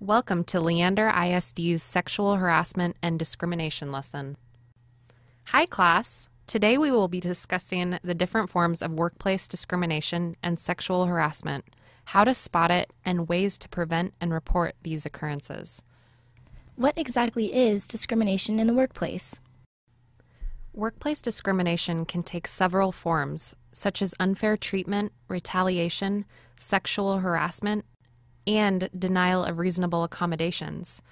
Welcome to Leander ISD's Sexual Harassment and Discrimination Lesson. Hi, class. Today we will be discussing the different forms of workplace discrimination and sexual harassment, how to spot it, and ways to prevent and report these occurrences. What exactly is discrimination in the workplace? Workplace discrimination can take several forms, such as unfair treatment, retaliation, sexual harassment, and denial of reasonable accommodations.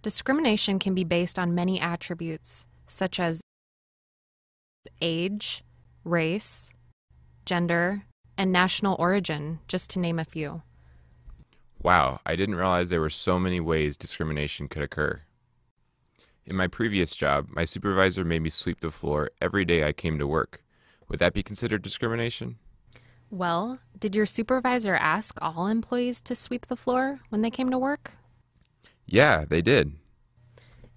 Discrimination can be based on many attributes, such as age, race, gender, and national origin, just to name a few. Wow, I didn't realize there were so many ways discrimination could occur. In my previous job, my supervisor made me sweep the floor every day I came to work. Would that be considered discrimination? Well, did your supervisor ask all employees to sweep the floor when they came to work? Yeah, they did.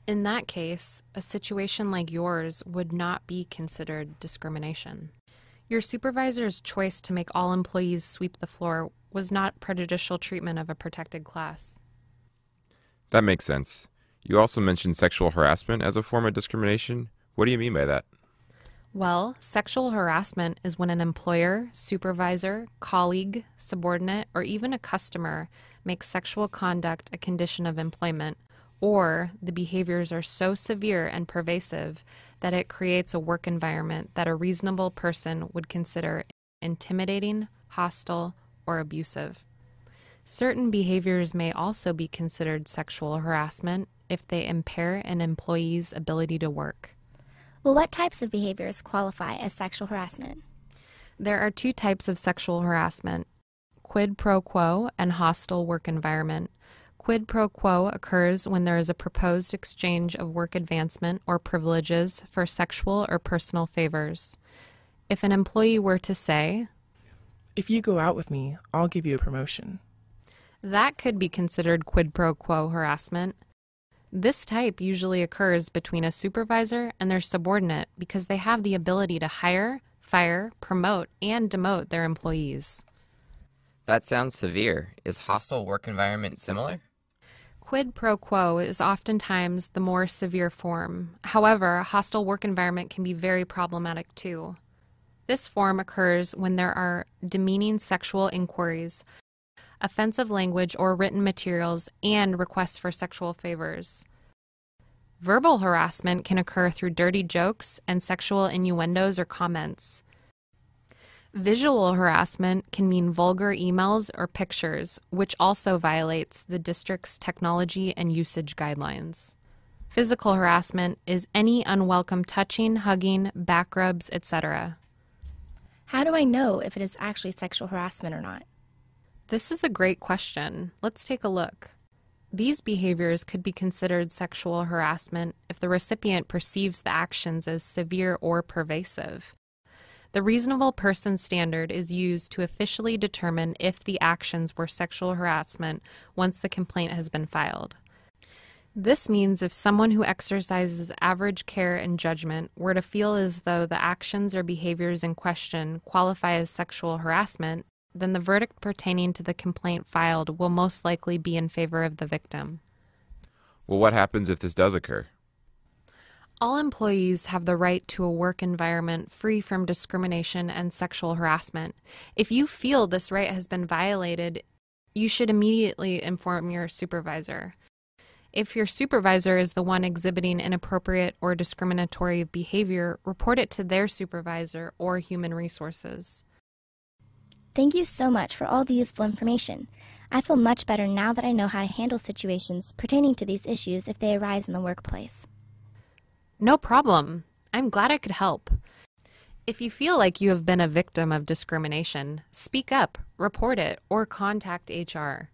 In that case, a situation like yours would not be considered discrimination. Your supervisor's choice to make all employees sweep the floor was not prejudicial treatment of a protected class. That makes sense. You also mentioned sexual harassment as a form of discrimination. What do you mean by that? Well, sexual harassment is when an employer, supervisor, colleague, subordinate, or even a customer makes sexual conduct a condition of employment, or the behaviors are so severe and pervasive that it creates a work environment that a reasonable person would consider intimidating, hostile, or abusive. Certain behaviors may also be considered sexual harassment if they impair an employee's ability to work. Well, what types of behaviors qualify as sexual harassment? There are two types of sexual harassment quid pro quo and hostile work environment. Quid pro quo occurs when there is a proposed exchange of work advancement or privileges for sexual or personal favors. If an employee were to say, If you go out with me, I'll give you a promotion, that could be considered quid pro quo harassment. This type usually occurs between a supervisor and their subordinate because they have the ability to hire, fire, promote, and demote their employees. That sounds severe. Is hostile work environment similar? Quid pro quo is oftentimes the more severe form. However, a hostile work environment can be very problematic too. This form occurs when there are demeaning sexual inquiries, offensive language or written materials, and requests for sexual favors. Verbal harassment can occur through dirty jokes and sexual innuendos or comments. Visual harassment can mean vulgar emails or pictures, which also violates the district's technology and usage guidelines. Physical harassment is any unwelcome touching, hugging, back rubs, etc. How do I know if it is actually sexual harassment or not? This is a great question. Let's take a look. These behaviors could be considered sexual harassment if the recipient perceives the actions as severe or pervasive. The reasonable person standard is used to officially determine if the actions were sexual harassment once the complaint has been filed. This means if someone who exercises average care and judgment were to feel as though the actions or behaviors in question qualify as sexual harassment, then the verdict pertaining to the complaint filed will most likely be in favor of the victim. Well, what happens if this does occur? All employees have the right to a work environment free from discrimination and sexual harassment. If you feel this right has been violated, you should immediately inform your supervisor. If your supervisor is the one exhibiting inappropriate or discriminatory behavior, report it to their supervisor or human resources. Thank you so much for all the useful information. I feel much better now that I know how to handle situations pertaining to these issues if they arise in the workplace. No problem. I'm glad I could help. If you feel like you have been a victim of discrimination, speak up, report it, or contact HR.